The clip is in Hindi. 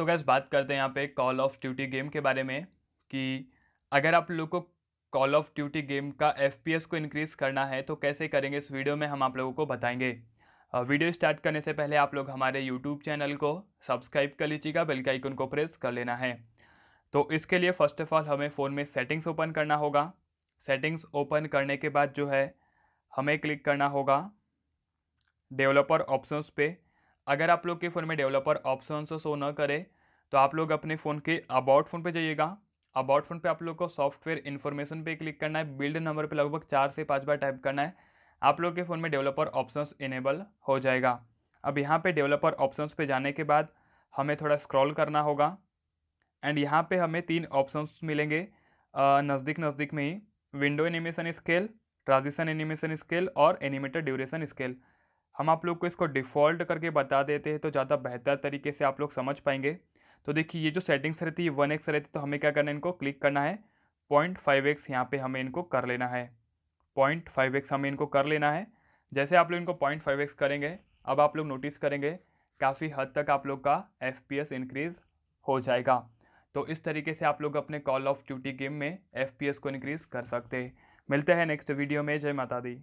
सो गैस बात करते हैं यहाँ पे कॉल ऑफ ड्यूटी गेम के बारे में कि अगर आप लोग को कॉल ऑफ ड्यूटी गेम का एफ को इनक्रीज़ करना है तो कैसे करेंगे इस वीडियो में हम आप लोगों को बताएंगे वीडियो स्टार्ट करने से पहले आप लोग हमारे यूट्यूब चैनल को सब्सक्राइब कर लीजिएगा बेल का आइकन को प्रेस कर लेना है तो इसके लिए फ़र्स्ट ऑफ ऑल हमें फ़ोन में सेटिंग्स ओपन करना होगा सेटिंग्स ओपन करने के बाद जो है हमें क्लिक करना होगा डेवलपर ऑप्शंस पे अगर आप लोग के फ़ोन में डेवलपर ऑप्शन शो न करे तो आप लोग अपने फ़ोन के अबाउट फ़ोन पे जाइएगा अबाउट फ़ोन पे आप लोग को सॉफ्टवेयर इन्फॉर्मेशन पे क्लिक करना है बिल्ड नंबर पे लगभग चार से पाँच बार टाइप करना है आप लोग के फ़ोन में डेवलपर ऑप्शन इनेबल हो जाएगा अब यहाँ पर डेवलपर ऑप्शन पर जाने के बाद हमें थोड़ा स्क्रॉल करना होगा एंड यहाँ पर हमें तीन ऑप्शंस मिलेंगे नज़दीक नज़दीक में ही window animation scale transition animation scale और एनिमेटेड ड्यूरेशन स्केल हम आप लोग को इसको डिफ़ॉल्ट करके बता देते हैं तो ज़्यादा बेहतर तरीके से आप लोग समझ पाएंगे तो देखिए ये जो सेटिंग्स रहती है वन एक्स रहती है तो हमें क्या करना है इनको क्लिक करना है पॉइंट फाइव एक्स यहाँ पर हमें इनको कर लेना है पॉइंट फाइव एक्स हमें इनको कर लेना है जैसे आप लोग इनको पॉइंट फाइव एक्स करेंगे अब आप लोग नोटिस करेंगे काफ़ी हद तक आप लोग का एफ पी एस इनक्रीज़ हो जाएगा तो इस तरीके से आप लोग अपने कॉल ऑफ ड्यूटी गेम में एफ पी एस को इनक्रीज़ कर सकते हैं मिलते हैं नेक्स्ट वीडियो में जय माता दी